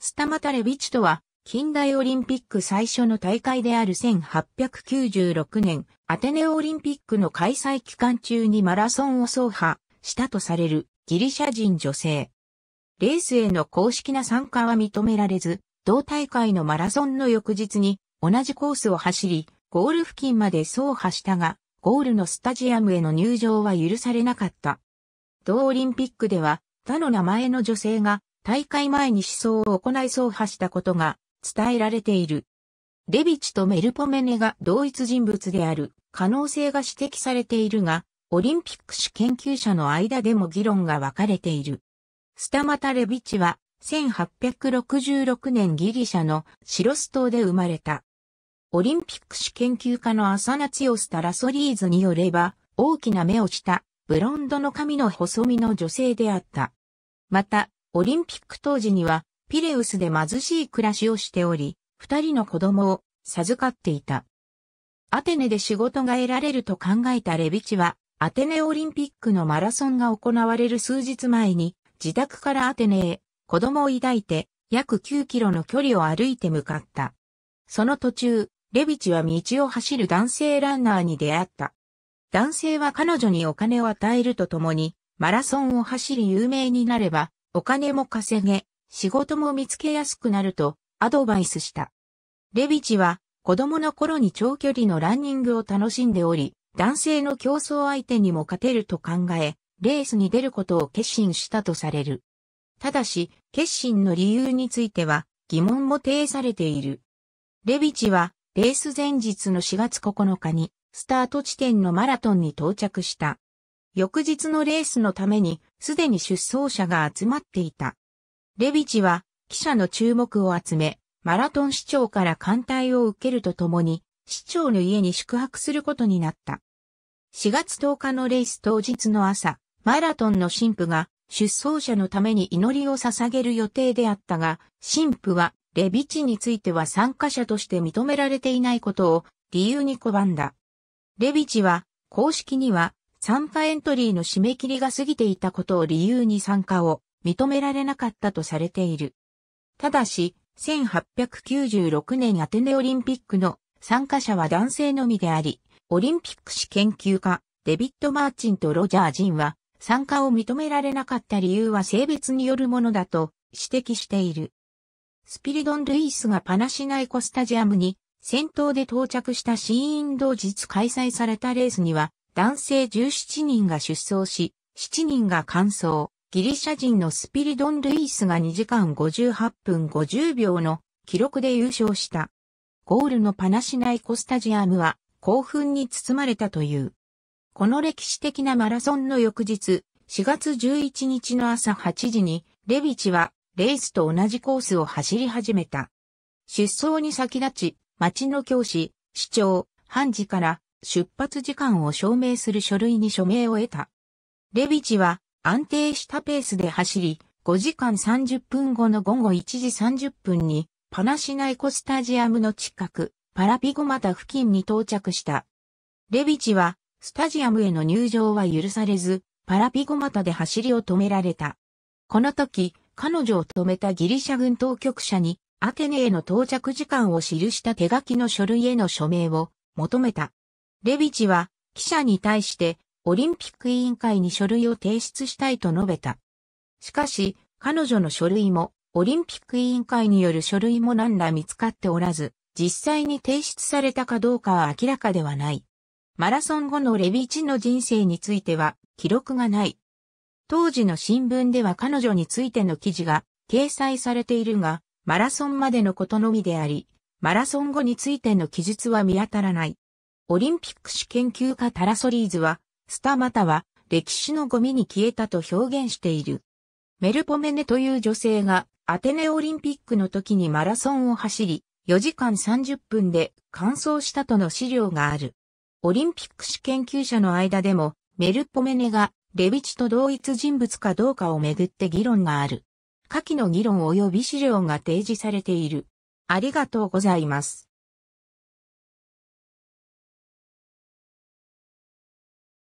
スタマタレビチとは、近代オリンピック最初の大会である1896年、アテネオリンピックの開催期間中にマラソンを走破したとされるギリシャ人女性。レースへの公式な参加は認められず、同大会のマラソンの翌日に同じコースを走り、ゴール付近まで走破したが、ゴールのスタジアムへの入場は許されなかった。同オリンピックでは、他の名前の女性が大会前に思想を行い走破したことが伝えられている。レビチとメルポメネが同一人物である可能性が指摘されているが、オリンピック史研究者の間でも議論が分かれている。スタマタ・レビチは1866年ギリシャのシロス島で生まれた。オリンピック史研究家のアサナツヨスタ・ラソリーズによれば、大きな目をした、ブロンドの髪の細身の女性であった。また、オリンピック当時にはピレウスで貧しい暮らしをしており、二人の子供を授かっていた。アテネで仕事が得られると考えたレビチは、アテネオリンピックのマラソンが行われる数日前に、自宅からアテネへ子供を抱いて、約9キロの距離を歩いて向かった。その途中、レビチは道を走る男性ランナーに出会った。男性は彼女にお金を与えるとともに、マラソンを走り有名になれば、お金も稼げ、仕事も見つけやすくなるとアドバイスした。レビチは子供の頃に長距離のランニングを楽しんでおり、男性の競争相手にも勝てると考え、レースに出ることを決心したとされる。ただし、決心の理由については疑問も呈されている。レビチはレース前日の4月9日にスタート地点のマラトンに到着した。翌日のレースのためにすでに出走者が集まっていた。レビチは記者の注目を集め、マラトン市長から艦隊を受けるとともに、市長の家に宿泊することになった。4月10日のレース当日の朝、マラトンの神父が出走者のために祈りを捧げる予定であったが、神父はレビチについては参加者として認められていないことを理由に拒んだ。レビチは公式には参加エントリーの締め切りが過ぎていたことを理由に参加を認められなかったとされている。ただし、1896年アテネオリンピックの参加者は男性のみであり、オリンピック史研究家、デビッド・マーチンとロジャー・ジンは、参加を認められなかった理由は性別によるものだと指摘している。スピリドン・ルイスがパナシナイコスタジアムに戦闘で到着したシーン同日開催されたレースには男性17人が出走し、7人が完走。ギリシャ人のスピリドン・ルイスが2時間58分50秒の記録で優勝した。ゴールのパナシナイコスタジアムは興奮に包まれたという。この歴史的なマラソンの翌日、4月11日の朝8時に、レビチはレースと同じコースを走り始めた。出走に先立ち、町の教師、市長、判事から出発時間を証明する書類に署名を得た。レビチは安定したペースで走り、5時間30分後の午後1時30分に、パナシナイコスタジアムの近く、パラピゴマタ付近に到着した。レビチは、スタジアムへの入場は許されず、パラピゴマタで走りを止められた。この時、彼女を止めたギリシャ軍当局者に、アテネへの到着時間を記した手書きの書類への署名を求めた。レビチは記者に対してオリンピック委員会に書類を提出したいと述べた。しかし、彼女の書類もオリンピック委員会による書類も何ら見つかっておらず、実際に提出されたかどうかは明らかではない。マラソン後のレビチの人生については記録がない。当時の新聞では彼女についての記事が掲載されているが、マラソンまでのことのみであり、マラソン後についての記述は見当たらない。オリンピック史研究家タラソリーズは、スタまたは歴史のゴミに消えたと表現している。メルポメネという女性がアテネオリンピックの時にマラソンを走り、4時間30分で完走したとの資料がある。オリンピック史研究者の間でも、メルポメネがレビチと同一人物かどうかをめぐって議論がある。下記の議論及び資料が提示されている。ありがとうございます。